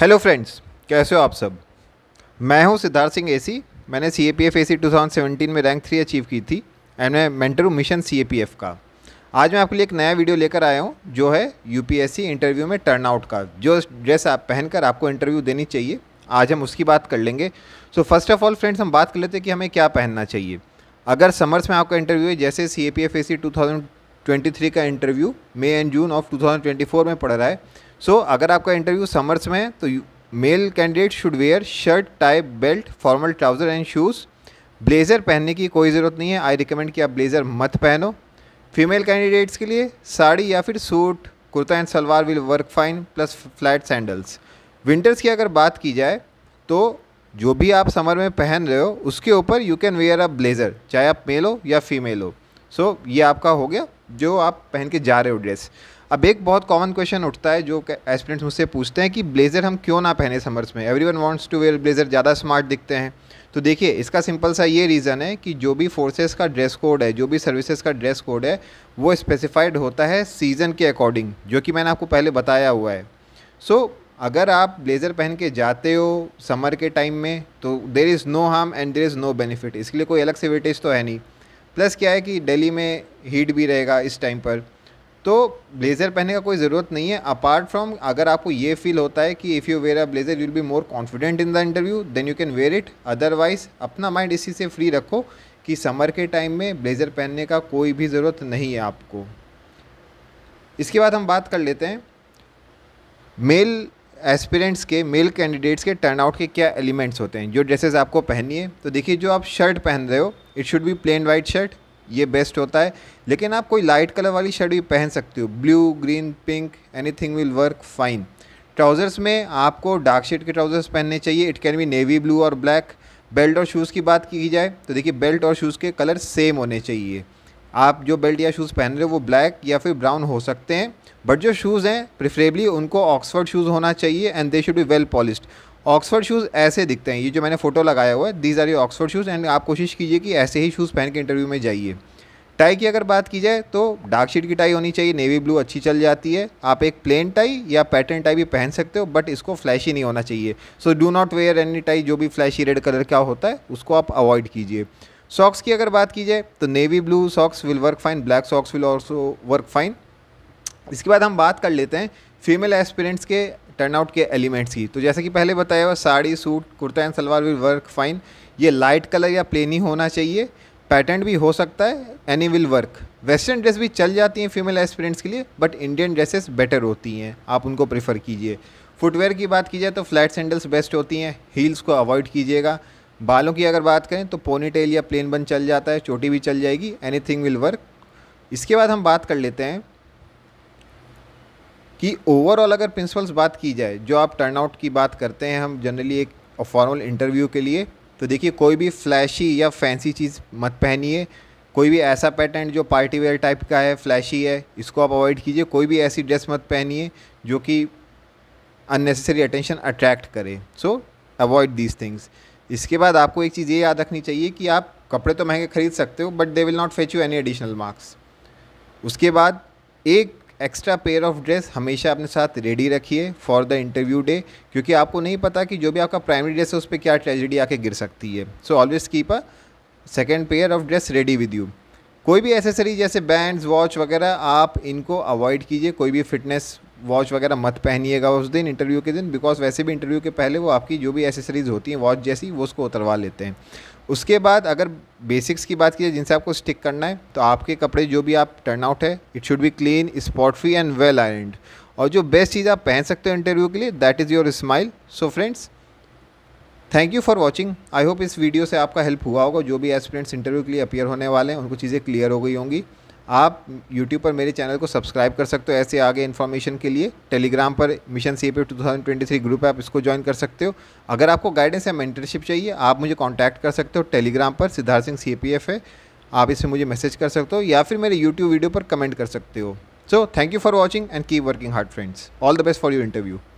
hello friends कैसे हो आप सब मैं हूं सिद्धार्थ सिंह एसी मैंने C A P F A C two में रैंक थ्री अचीव की थी एंड मैं मेंटर हूँ mission C A P F का आज मैं आपके लिए एक नया वीडियो लेकर आया हूँ जो है U P S C interview में टर्नआउट का जो ड्रेस आप पहनकर आपको इंटरव्यू देनी चाहिए आज हम उसकी बात कर लेंगे so first of all friends हम बात कर लेते हैं कि हमें क्या पहनना चाहिए अगर समर्स में आपका इंटरव्यू है जैसे C A P F A C two thousand twenty three का interview May and June of two thousand twenty four में पड़ रहा है सो so, अगर आपका इंटरव्यू समर्स में है तो male candidate should wear shirt type belt formal trouser and shoes blazer पहनने की कोई ज़रूरत नहीं है आई रिकमेंड कि आप ब्लेज़र मत पहनो फीमेल कैंडिडेट्स के लिए साड़ी या फिर suit kurta and salwar will work fine plus flat sandals winters की अगर बात की जाए तो जो भी आप समर में पहन रहे हो उसके ऊपर you can wear a blazer चाहे आप मेल हो या फीमेल हो सो so, ये आपका हो गया जो आप पहन के जा रहे हो ड्रेस अब एक बहुत कॉमन क्वेश्चन उठता है जो एस्पिरेंट्स मुझसे पूछते हैं कि ब्लेज़र हम क्यों ना पहने समर्स में everyone wants to wear blazer ज़्यादा स्मार्ट दिखते हैं तो देखिए इसका सिंपल सा ये रीज़न है कि जो भी फोर्सेस का ड्रेस कोड है जो भी सर्विसेज का ड्रेस कोड है वो स्पेसिफाइड होता है सीज़न के अकॉर्डिंग जो कि मैंने आपको पहले बताया हुआ है सो so, अगर आप ब्लेज़र पहन के जाते हो समर के टाइम में तो there is no harm and there is no benefit इसके लिए कोई अलग से वेटेज तो है नहीं प्लस क्या है कि दिल्ली में हीट भी रहेगा इस टाइम पर तो ब्लेज़र पहनने का कोई ज़रूरत नहीं है अपार्ट फ्रॉम अगर आपको ये फील होता है कि if you wear a blazer you will be more confident in the interview then you can wear it otherwise अपना माइंड इसी से फ्री रखो कि समर के टाइम में ब्लेज़र पहनने का कोई भी ज़रूरत नहीं है आपको इसके बाद हम बात कर लेते हैं मेल एस्पिरेंट्स के मेल कैंडिडेट्स के टर्नआउट के क्या एलिमेंट्स होते हैं जो ड्रेसेस आपको पहनी है तो देखिए जो आप शर्ट पहन रहे हो it should be plain white shirt ये बेस्ट होता है लेकिन आप कोई लाइट कलर वाली शर्ट भी पहन सकते हो blue green pink anything will work fine trousers में आपको डार्क शेड के ट्राउज़र्स पहनने चाहिए it can be navy blue और ब्लैक बेल्ट और शूज़ की बात की जाए तो देखिए बेल्ट और शूज़ के कलर सेम होने चाहिए आप जो बेल्ट या शूज़ पहन रहे हो वो ब्लैक या फिर ब्राउन हो सकते हैं बट जो शूज़ हैं प्रिफरेबली उनको ऑक्सफर्ड शूज़ होना चाहिए and they should be well polished Oxford shoes ऐसे दिखते हैं ये जो मैंने फ़ोटो लगाया हुआ है these are you Oxford shoes and आप कोशिश कीजिए कि ऐसे ही शूज़ पहन के इंटरव्यू में जाइए टाई की अगर बात की जाए तो डार्क शीट की टाई होनी चाहिए नेवी ब्लू अच्छी चल जाती है आप एक प्लेन टाई या पैटर्न टाई भी पहन सकते हो बट इसको फ्लैशी नहीं होना चाहिए so do not wear any tie जो भी फ्लैशी रेड कलर का होता है उसको आप अवॉइड कीजिए सॉक्स की अगर बात की जाए तो navy blue socks will work fine black socks will also work fine इसके बाद हम बात कर लेते हैं फीमेल एस्पिरेंट्स के टर्नआउट के एलिमेंट्स की तो जैसे कि पहले बताया हुआ sari suit kurta and salwar will work fine ये लाइट कलर या प्लेन ही होना चाहिए पैटर्न भी हो सकता है any will work western dress भी चल जाती हैं फीमेल एस्पिरेंट्स के लिए बट इंडियन ड्रेसेस बेटर होती हैं आप उनको प्रेफर कीजिए फुटवेयर की बात की जाए तो फ्लैट सैंडल्स बेस्ट होती हैं हील्स को अवॉइड कीजिएगा बालों की अगर बात करें तो पोनी टेल या प्लेन बन चल जाता है चोटी भी चल जाएगी एनी विल वर्क इसके बाद हम बात कर लेते हैं कि ओवरऑल अगर प्रिंसिपल्स बात की जाए जो आप टर्नआउट की बात करते हैं हम जनरली एक फॉर्मल इंटरव्यू के लिए तो देखिए कोई भी फ्लैशी या फैंसी चीज़ मत पहनिए कोई भी ऐसा पैटर्न जो पार्टी वेयर टाइप का है फ्लैशी है इसको आप अवॉइड कीजिए कोई भी ऐसी ड्रेस मत पहनिए जो कि अननेसेसरी अटेंशन अट्रैक्ट करे सो अवॉइड दीज थिंग्स इसके बाद आपको एक चीज़ ये याद रखनी चाहिए कि आप कपड़े तो महंगे खरीद सकते हो but they will not fetch you any additional marks उसके बाद एक एक्स्ट्रा पेयर ऑफ ड्रेस हमेशा अपने साथ रेडी रखिए फॉर द इंटरव्यू डे क्योंकि आपको नहीं पता कि जो भी आपका प्राइमरी ड्रेस है उस पर क्या ट्रेजिडी आके गिर सकती है so always keep a second pair of dress ready with you कोई भी एसेसरी जैसे बैंड्स वॉच वगैरह आप इनको अवॉइड कीजिए कोई भी फिटनेस वॉच वगैरह मत पहनिएगा उस दिन इंटरव्यू के दिन बिकॉज वैसे भी इंटरव्यू के पहले वो आपकी जो भी एसेसरीज़ होती हैं वॉच जैसी वो उसको उतरवा लेते हैं उसके बाद अगर बेसिक्स की बात की जाए जिनसे आपको स्टिक करना है तो आपके कपड़े जो भी आप टर्न आउट है it should be clean spot free and well ironed और जो बेस्ट चीज़ आप पहन सकते हो इंटरव्यू के लिए that is your smile so friends thank you for watching I hope इस वीडियो से आपका हेल्प हुआ होगा जो भी एस्पिरेंट्स इंटरव्यू के लिए अपियर होने वाले हैं उनको चीज़ें क्लियर हो गई होंगी आप YouTube पर मेरे चैनल को सब्सक्राइब कर सकते हो ऐसे आगे इन्फॉर्मेशन के लिए टेलीग्राम पर mission C two thousand twenty three group है आप इसको ज्वाइन कर सकते हो अगर आपको गाइडेंस या मेंटरशिप चाहिए आप मुझे कॉन्टैक्ट कर सकते हो टेलीग्राम पर सिद्धार्थ सिंह सी है आप इसमें मुझे मैसेज कर सकते हो या फिर मेरे यूट्यूब वीडियो पर कमेंट कर सकते हो so thank you for watching and keep working hard friends all the best for you interview